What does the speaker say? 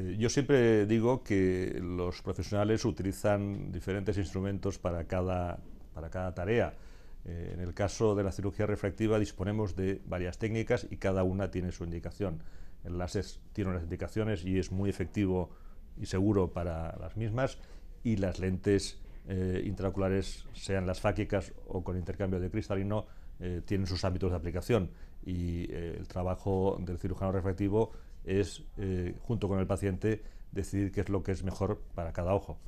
Eh, yo siempre digo que los profesionales utilizan diferentes instrumentos para cada, para cada tarea. Eh, en el caso de la cirugía refractiva disponemos de varias técnicas y cada una tiene su indicación. El láser tiene unas indicaciones y es muy efectivo y seguro para las mismas y las lentes eh, intraoculares, sean las fáquicas o con intercambio de cristalino, eh, tienen sus ámbitos de aplicación y eh, el trabajo del cirujano refractivo es, eh, junto con el paciente, decidir qué es lo que es mejor para cada ojo.